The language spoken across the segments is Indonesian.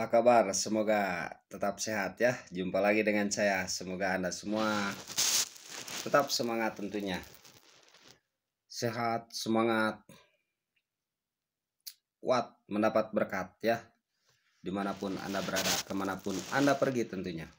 apa kabar? Semoga tetap sehat ya. Jumpa lagi dengan saya. Semoga Anda semua tetap semangat tentunya. Sehat, semangat. Kuat mendapat berkat ya. Dimanapun Anda berada, kemanapun Anda pergi tentunya.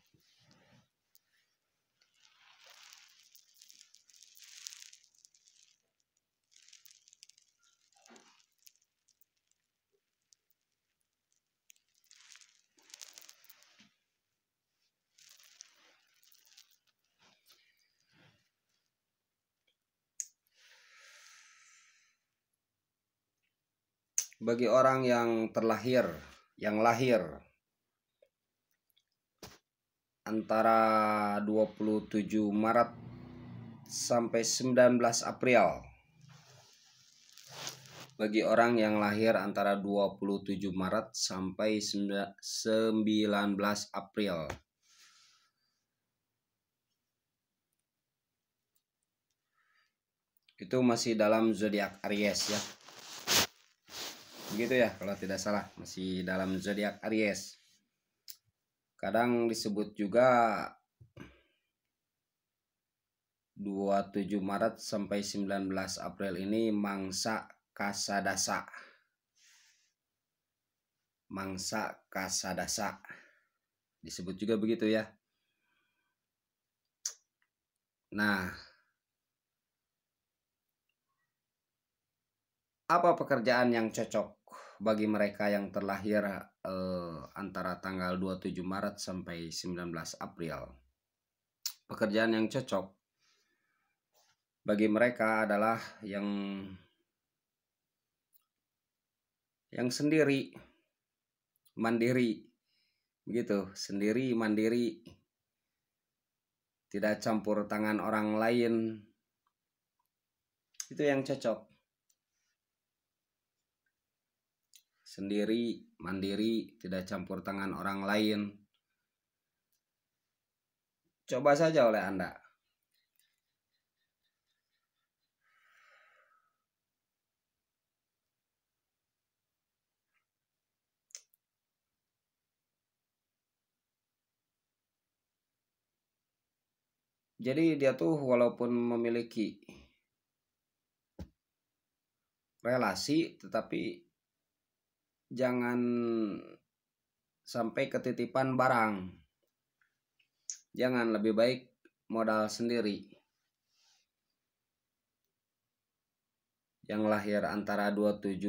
bagi orang yang terlahir, yang lahir antara 27 Maret sampai 19 April. Bagi orang yang lahir antara 27 Maret sampai 19 April. Itu masih dalam zodiak Aries ya begitu ya kalau tidak salah masih dalam zodiak Aries kadang disebut juga 27 Maret sampai 19 April ini mangsa kasadasa mangsa kasadasa disebut juga begitu ya nah apa pekerjaan yang cocok bagi mereka yang terlahir eh, antara tanggal 27 Maret sampai 19 April. Pekerjaan yang cocok bagi mereka adalah yang yang sendiri mandiri begitu sendiri mandiri tidak campur tangan orang lain itu yang cocok sendiri, mandiri, tidak campur tangan orang lain. Coba saja oleh Anda. Jadi dia tuh walaupun memiliki relasi tetapi jangan sampai ketitipan barang. Jangan lebih baik modal sendiri. Yang lahir antara 27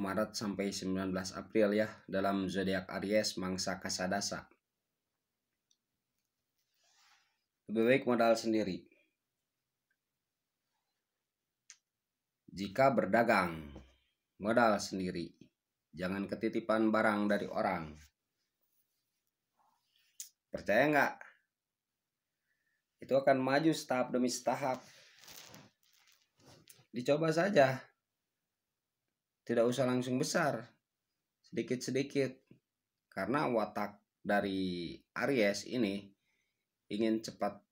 Maret sampai 19 April ya dalam zodiak Aries mangsa kasadasa. Lebih baik modal sendiri. Jika berdagang, modal sendiri. Jangan ketitipan barang dari orang. Percaya nggak? Itu akan maju setahap demi setahap. Dicoba saja. Tidak usah langsung besar. Sedikit-sedikit. Karena watak dari Aries ini ingin cepat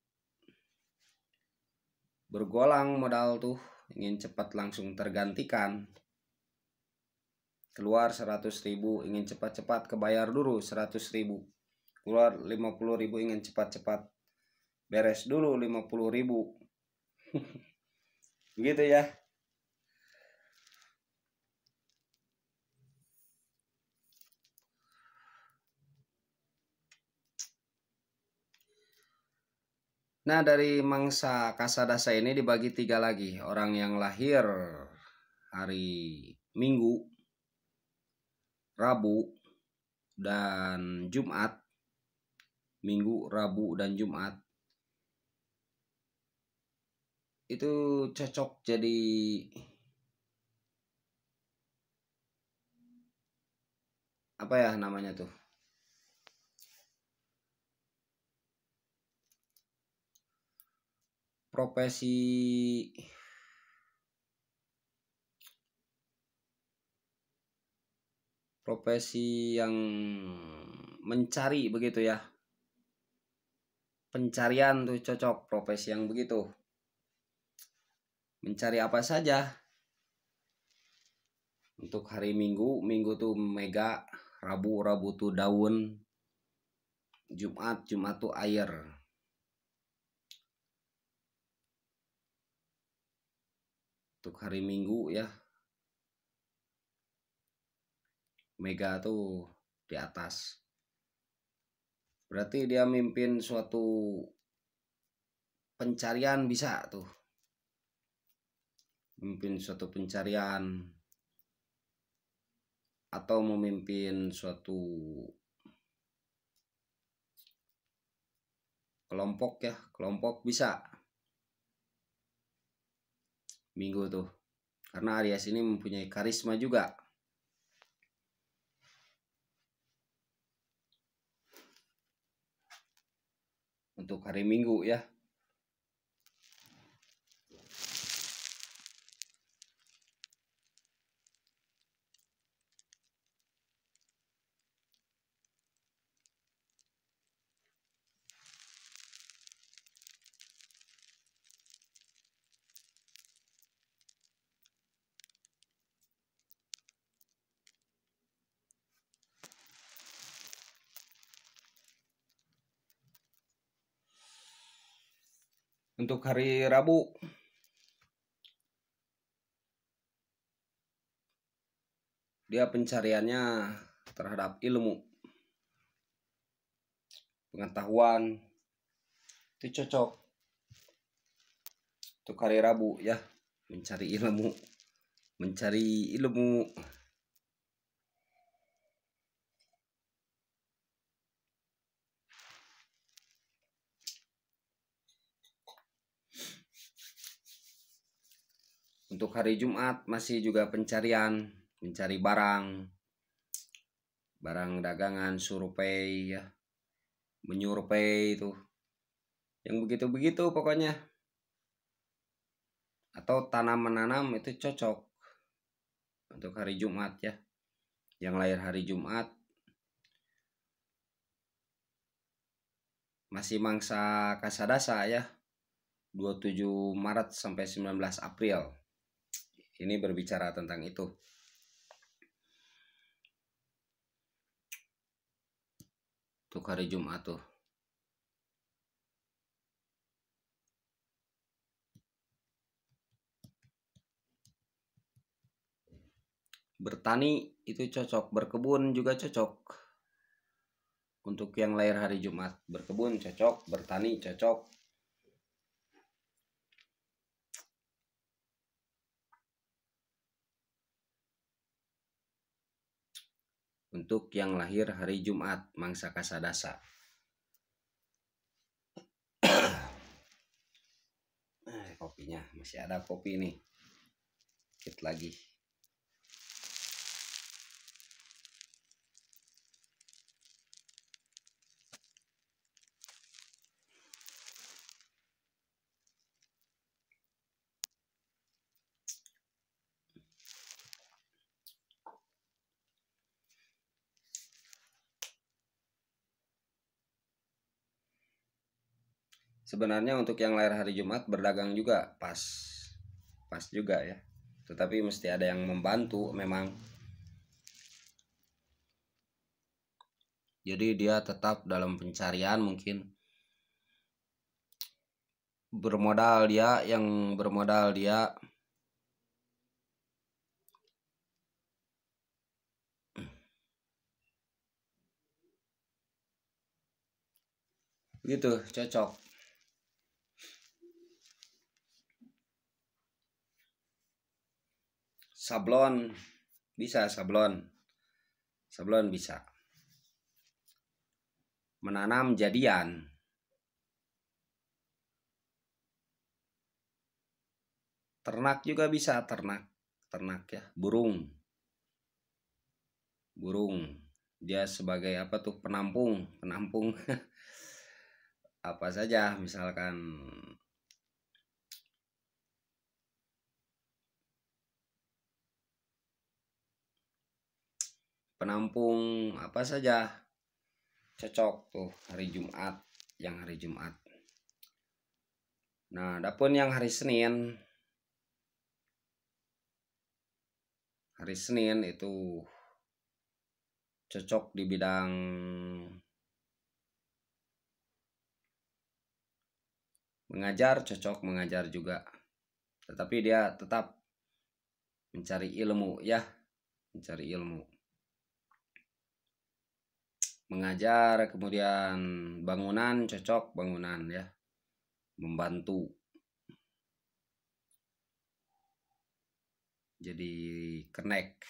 bergolang modal tuh ingin cepat langsung tergantikan keluar 100 ribu ingin cepat-cepat kebayar dulu 100 ribu keluar 50.000 ingin cepat-cepat beres dulu 50.000 ribu gitu ya Nah dari mangsa kasadasa ini dibagi tiga lagi Orang yang lahir hari Minggu Rabu dan Jumat Minggu Rabu dan Jumat itu cocok jadi apa ya namanya tuh profesi profesi yang mencari begitu ya pencarian tuh cocok profesi yang begitu mencari apa saja untuk hari minggu minggu tuh mega rabu rabu tuh daun jumat jumat tuh air untuk hari minggu ya mega tuh di atas berarti dia mimpin suatu pencarian bisa tuh mimpin suatu pencarian atau memimpin suatu kelompok ya kelompok bisa minggu tuh karena Aries ini mempunyai karisma juga untuk hari Minggu ya untuk hari Rabu. Dia pencariannya terhadap ilmu, pengetahuan, itu cocok untuk hari Rabu ya, mencari ilmu, mencari ilmu. Untuk hari Jumat masih juga pencarian, mencari barang, barang dagangan, survei ya, menyurvei itu. Yang begitu-begitu pokoknya. Atau tanam menanam itu cocok untuk hari Jumat ya. Yang lahir hari Jumat masih mangsa kasadasa ya. 27 Maret sampai 19 April ini berbicara tentang itu. Untuk hari Jumat tuh. bertani itu cocok, berkebun juga cocok. Untuk yang lahir hari Jumat, berkebun cocok, bertani cocok. untuk yang lahir hari Jumat mangsa kasadasa. Eh, kopinya masih ada kopi nih. Sedikit lagi. sebenarnya untuk yang lahir hari Jumat berdagang juga pas pas juga ya tetapi mesti ada yang membantu memang jadi dia tetap dalam pencarian mungkin bermodal dia yang bermodal dia gitu cocok sablon bisa sablon sablon bisa menanam jadian ternak juga bisa ternak ternak ya burung burung dia sebagai apa tuh penampung penampung apa saja misalkan penampung apa saja cocok tuh hari Jumat yang hari Jumat nah adapun yang hari Senin hari Senin itu cocok di bidang mengajar cocok mengajar juga tetapi dia tetap mencari ilmu ya mencari ilmu mengajar kemudian bangunan cocok bangunan ya membantu jadi kenek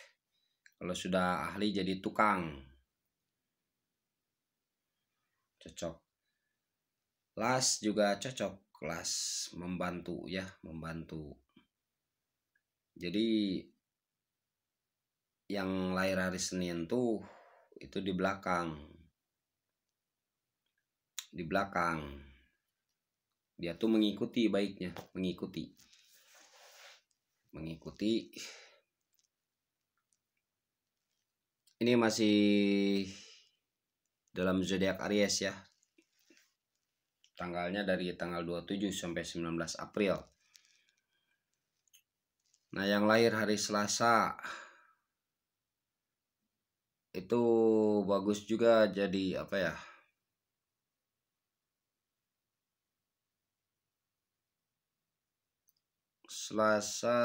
kalau sudah ahli jadi tukang cocok las juga cocok las membantu ya membantu jadi yang lahir hari Senin tuh itu di belakang. Di belakang. Dia tuh mengikuti baiknya, mengikuti. Mengikuti. Ini masih dalam zodiak Aries ya. Tanggalnya dari tanggal 27 sampai 19 April. Nah, yang lahir hari Selasa itu bagus juga jadi apa ya Selasa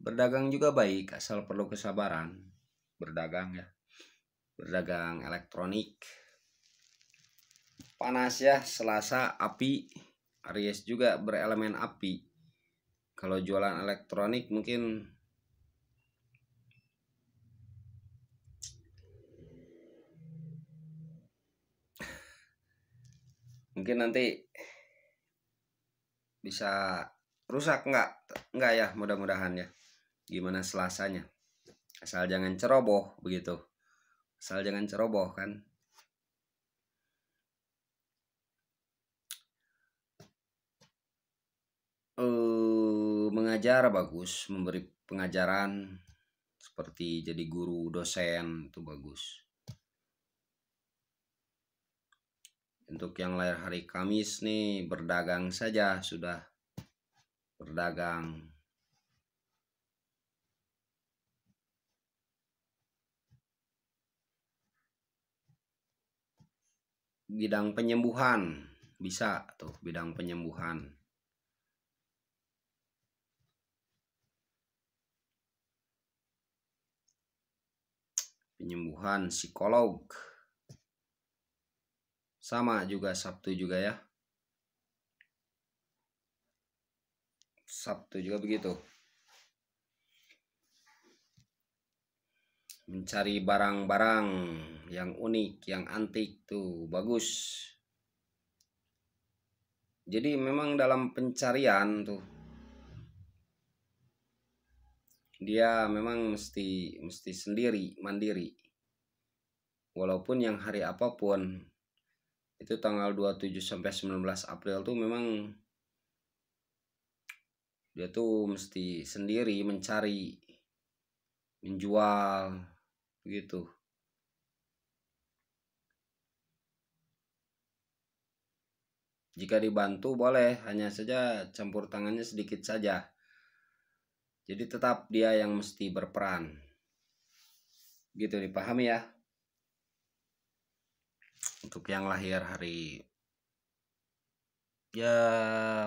berdagang juga baik asal perlu kesabaran berdagang ya berdagang elektronik panas ya Selasa api Aries juga berelemen api kalau jualan elektronik mungkin mungkin nanti bisa rusak nggak nggak ya mudah-mudahan ya gimana selasanya asal jangan ceroboh begitu asal jangan ceroboh kan eh, mengajar bagus memberi pengajaran seperti jadi guru dosen itu bagus Untuk yang layar hari Kamis nih berdagang saja sudah berdagang. Bidang penyembuhan bisa tuh bidang penyembuhan. Penyembuhan psikolog sama juga Sabtu juga ya Sabtu juga begitu mencari barang-barang yang unik yang antik tuh bagus jadi memang dalam pencarian tuh dia memang mesti mesti sendiri mandiri walaupun yang hari apapun itu tanggal 27 sampai 19 April tuh memang dia tuh mesti sendiri mencari menjual gitu jika dibantu boleh hanya saja campur tangannya sedikit saja jadi tetap dia yang mesti berperan gitu dipahami ya untuk yang lahir hari ya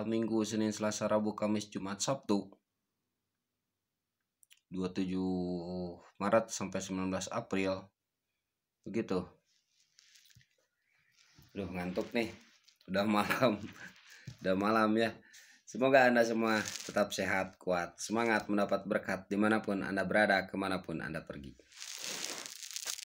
Minggu, Senin, Selasa, Rabu, Kamis, Jumat, Sabtu 27 Maret sampai 19 April begitu Udah ngantuk nih udah malam udah malam ya Semoga Anda semua tetap sehat, kuat, semangat mendapat berkat dimanapun Anda berada, kemanapun Anda pergi.